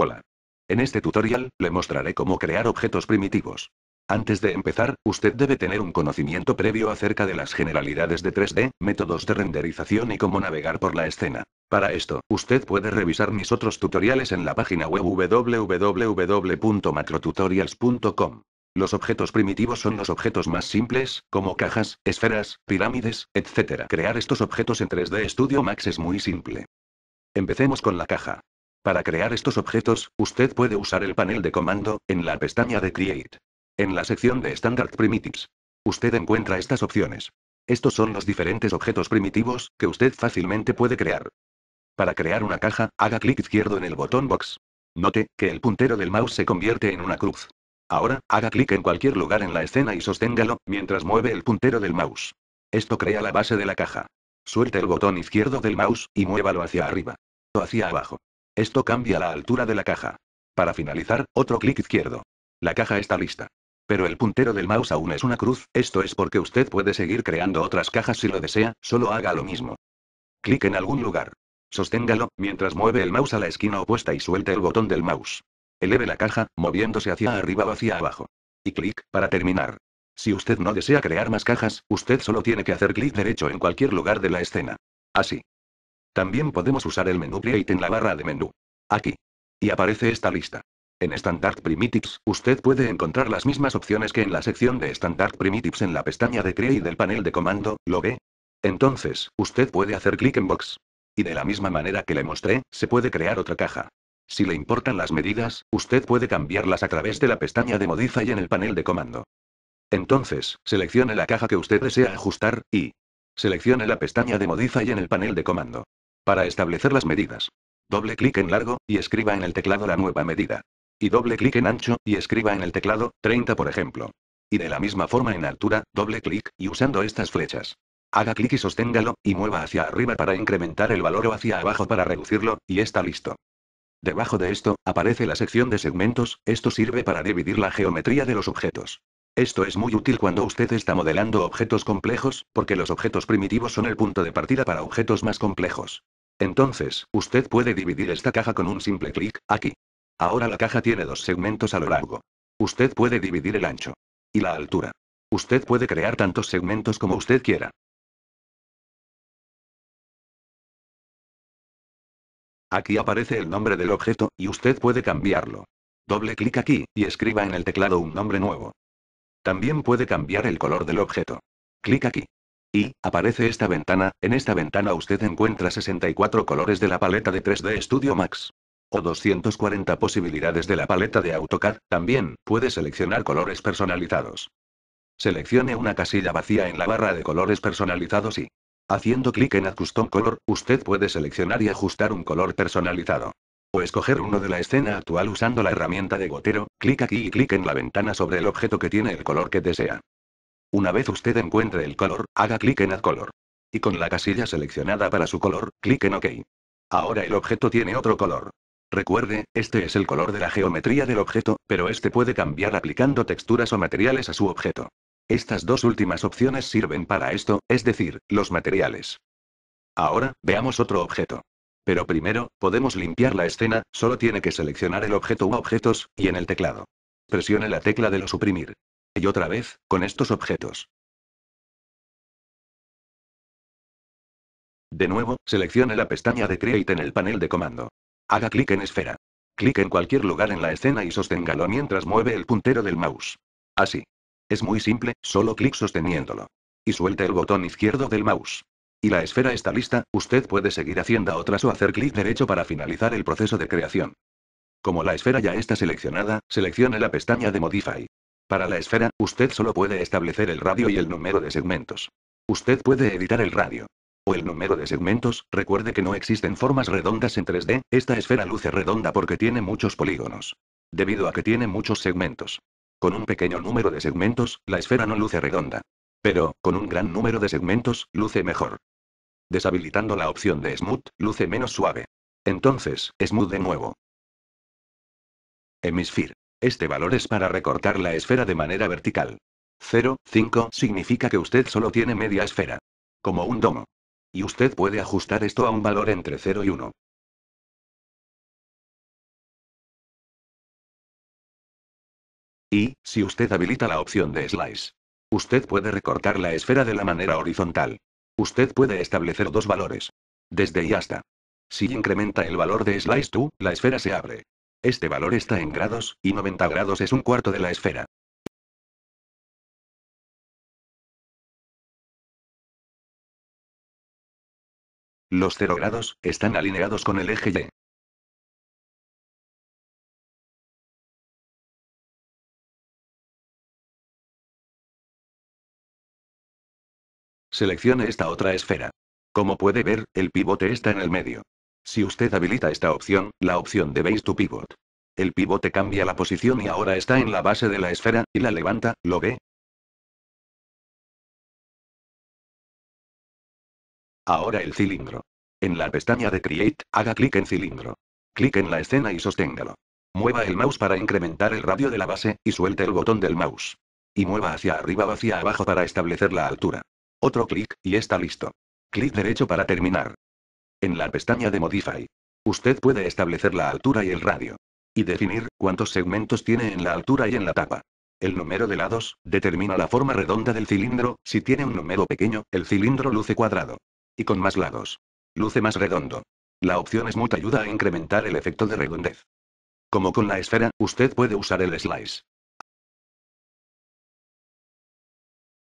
Hola. En este tutorial, le mostraré cómo crear objetos primitivos. Antes de empezar, usted debe tener un conocimiento previo acerca de las generalidades de 3D, métodos de renderización y cómo navegar por la escena. Para esto, usted puede revisar mis otros tutoriales en la página web www.macrotutorials.com. Los objetos primitivos son los objetos más simples, como cajas, esferas, pirámides, etc. Crear estos objetos en 3D Studio Max es muy simple. Empecemos con la caja. Para crear estos objetos, usted puede usar el panel de comando, en la pestaña de Create. En la sección de Standard Primitives. Usted encuentra estas opciones. Estos son los diferentes objetos primitivos, que usted fácilmente puede crear. Para crear una caja, haga clic izquierdo en el botón Box. Note, que el puntero del mouse se convierte en una cruz. Ahora, haga clic en cualquier lugar en la escena y sosténgalo, mientras mueve el puntero del mouse. Esto crea la base de la caja. Suelte el botón izquierdo del mouse, y muévalo hacia arriba. O hacia abajo. Esto cambia la altura de la caja. Para finalizar, otro clic izquierdo. La caja está lista. Pero el puntero del mouse aún es una cruz, esto es porque usted puede seguir creando otras cajas si lo desea, solo haga lo mismo. Clic en algún lugar. Sosténgalo, mientras mueve el mouse a la esquina opuesta y suelte el botón del mouse. Eleve la caja, moviéndose hacia arriba o hacia abajo. Y clic, para terminar. Si usted no desea crear más cajas, usted solo tiene que hacer clic derecho en cualquier lugar de la escena. Así. También podemos usar el menú Create en la barra de menú. Aquí. Y aparece esta lista. En Standard Primitives, usted puede encontrar las mismas opciones que en la sección de Standard Primitives en la pestaña de Create del panel de comando, ¿lo ve? Entonces, usted puede hacer clic en Box. Y de la misma manera que le mostré, se puede crear otra caja. Si le importan las medidas, usted puede cambiarlas a través de la pestaña de Modify en el panel de comando. Entonces, seleccione la caja que usted desea ajustar, y... Seleccione la pestaña de Modify en el panel de comando. Para establecer las medidas. Doble clic en largo, y escriba en el teclado la nueva medida. Y doble clic en ancho, y escriba en el teclado, 30 por ejemplo. Y de la misma forma en altura, doble clic, y usando estas flechas. Haga clic y sosténgalo, y mueva hacia arriba para incrementar el valor o hacia abajo para reducirlo, y está listo. Debajo de esto, aparece la sección de segmentos, esto sirve para dividir la geometría de los objetos. Esto es muy útil cuando usted está modelando objetos complejos, porque los objetos primitivos son el punto de partida para objetos más complejos. Entonces, usted puede dividir esta caja con un simple clic, aquí. Ahora la caja tiene dos segmentos a lo largo. Usted puede dividir el ancho. Y la altura. Usted puede crear tantos segmentos como usted quiera. Aquí aparece el nombre del objeto, y usted puede cambiarlo. Doble clic aquí, y escriba en el teclado un nombre nuevo. También puede cambiar el color del objeto. Clic aquí. Y, aparece esta ventana, en esta ventana usted encuentra 64 colores de la paleta de 3D Studio Max. O 240 posibilidades de la paleta de AutoCAD, también, puede seleccionar colores personalizados. Seleccione una casilla vacía en la barra de colores personalizados y, haciendo clic en Add Custom Color, usted puede seleccionar y ajustar un color personalizado. O escoger uno de la escena actual usando la herramienta de gotero, clic aquí y clic en la ventana sobre el objeto que tiene el color que desea. Una vez usted encuentre el color, haga clic en Add Color. Y con la casilla seleccionada para su color, clic en OK. Ahora el objeto tiene otro color. Recuerde, este es el color de la geometría del objeto, pero este puede cambiar aplicando texturas o materiales a su objeto. Estas dos últimas opciones sirven para esto, es decir, los materiales. Ahora, veamos otro objeto. Pero primero, podemos limpiar la escena, solo tiene que seleccionar el objeto u objetos, y en el teclado. Presione la tecla de lo suprimir y otra vez, con estos objetos. De nuevo, seleccione la pestaña de Create en el panel de comando. Haga clic en esfera. Clic en cualquier lugar en la escena y sosténgalo mientras mueve el puntero del mouse. Así. Es muy simple, solo clic sosteniéndolo. Y suelte el botón izquierdo del mouse. Y la esfera está lista, usted puede seguir haciendo otras o hacer clic derecho para finalizar el proceso de creación. Como la esfera ya está seleccionada, seleccione la pestaña de Modify. Para la esfera, usted solo puede establecer el radio y el número de segmentos. Usted puede editar el radio. O el número de segmentos, recuerde que no existen formas redondas en 3D, esta esfera luce redonda porque tiene muchos polígonos. Debido a que tiene muchos segmentos. Con un pequeño número de segmentos, la esfera no luce redonda. Pero, con un gran número de segmentos, luce mejor. Deshabilitando la opción de Smooth, luce menos suave. Entonces, Smooth de nuevo. Hemisphere. Este valor es para recortar la esfera de manera vertical. 0,5 significa que usted solo tiene media esfera. Como un domo. Y usted puede ajustar esto a un valor entre 0 y 1. Y, si usted habilita la opción de Slice, usted puede recortar la esfera de la manera horizontal. Usted puede establecer dos valores. Desde y hasta. Si incrementa el valor de Slice to, la esfera se abre. Este valor está en grados, y 90 grados es un cuarto de la esfera. Los 0 grados están alineados con el eje Y. Seleccione esta otra esfera. Como puede ver, el pivote está en el medio. Si usted habilita esta opción, la opción de Base to Pivot. El pivote cambia la posición y ahora está en la base de la esfera, y la levanta, ¿lo ve? Ahora el cilindro. En la pestaña de Create, haga clic en cilindro. Clic en la escena y sosténgalo. Mueva el mouse para incrementar el radio de la base, y suelte el botón del mouse. Y mueva hacia arriba o hacia abajo para establecer la altura. Otro clic, y está listo. Clic derecho para terminar. En la pestaña de Modify. Usted puede establecer la altura y el radio. Y definir cuántos segmentos tiene en la altura y en la tapa. El número de lados determina la forma redonda del cilindro, si tiene un número pequeño, el cilindro luce cuadrado. Y con más lados. Luce más redondo. La opción Smooth ayuda a incrementar el efecto de redondez. Como con la esfera, usted puede usar el slice.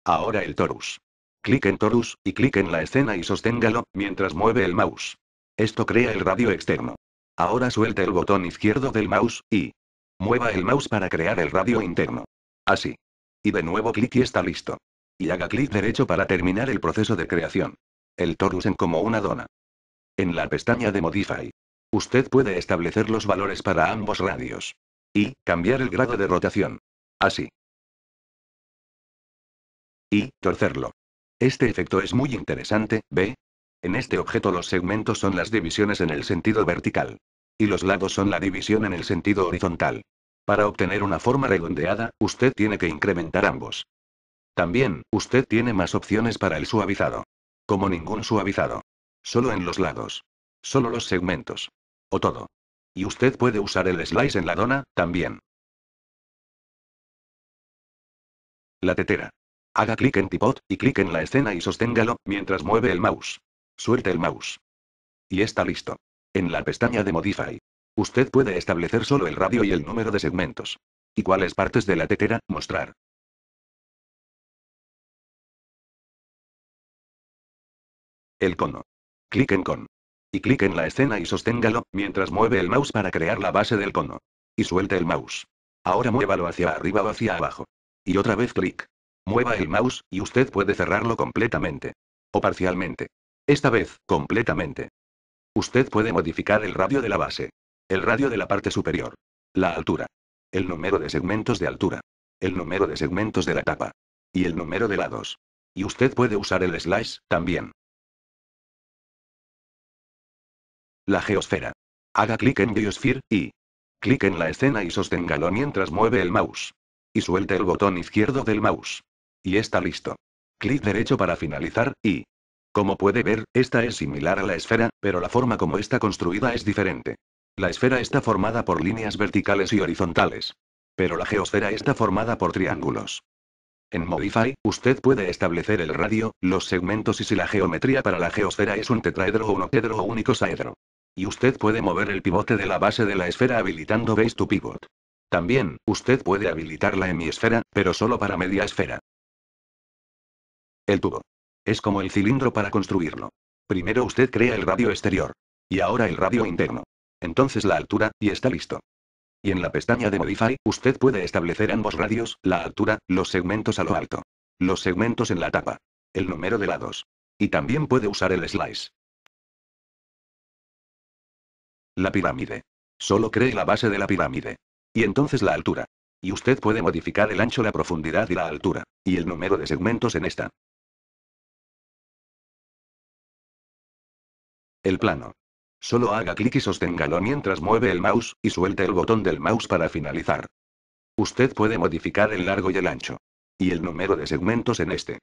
Ahora el torus. Clic en Torus, y clic en la escena y sosténgalo, mientras mueve el mouse. Esto crea el radio externo. Ahora suelte el botón izquierdo del mouse, y... Mueva el mouse para crear el radio interno. Así. Y de nuevo clic y está listo. Y haga clic derecho para terminar el proceso de creación. El torus en como una dona. En la pestaña de Modify. Usted puede establecer los valores para ambos radios. Y, cambiar el grado de rotación. Así. Y, torcerlo. Este efecto es muy interesante, ¿ve? En este objeto los segmentos son las divisiones en el sentido vertical. Y los lados son la división en el sentido horizontal. Para obtener una forma redondeada, usted tiene que incrementar ambos. También, usted tiene más opciones para el suavizado. Como ningún suavizado. Solo en los lados. Solo los segmentos. O todo. Y usted puede usar el slice en la dona, también. La tetera. Haga clic en Tipot, y clic en la escena y sosténgalo, mientras mueve el mouse. Suelte el mouse. Y está listo. En la pestaña de Modify. Usted puede establecer solo el radio y el número de segmentos. Y cuáles partes de la tetera, mostrar. El cono. Clic en con. Y clic en la escena y sosténgalo, mientras mueve el mouse para crear la base del cono. Y suelte el mouse. Ahora muévalo hacia arriba o hacia abajo. Y otra vez clic. Mueva el mouse, y usted puede cerrarlo completamente. O parcialmente. Esta vez, completamente. Usted puede modificar el radio de la base. El radio de la parte superior. La altura. El número de segmentos de altura. El número de segmentos de la tapa. Y el número de lados. Y usted puede usar el slice también. La geosfera. Haga clic en Geosphere, y... Clic en la escena y sosténgalo mientras mueve el mouse. Y suelte el botón izquierdo del mouse. Y está listo. Clic derecho para finalizar, y... Como puede ver, esta es similar a la esfera, pero la forma como está construida es diferente. La esfera está formada por líneas verticales y horizontales. Pero la geosfera está formada por triángulos. En Modify, usted puede establecer el radio, los segmentos y si la geometría para la geosfera es un tetraedro o un octedro o un icosaedro. Y usted puede mover el pivote de la base de la esfera habilitando Base to Pivot. También, usted puede habilitar la hemisfera, pero solo para media esfera. El tubo. Es como el cilindro para construirlo. Primero usted crea el radio exterior. Y ahora el radio interno. Entonces la altura, y está listo. Y en la pestaña de Modify, usted puede establecer ambos radios, la altura, los segmentos a lo alto. Los segmentos en la tapa. El número de lados. Y también puede usar el slice. La pirámide. Solo cree la base de la pirámide. Y entonces la altura. Y usted puede modificar el ancho, la profundidad y la altura. Y el número de segmentos en esta. El plano. Solo haga clic y sosténgalo mientras mueve el mouse, y suelte el botón del mouse para finalizar. Usted puede modificar el largo y el ancho. Y el número de segmentos en este.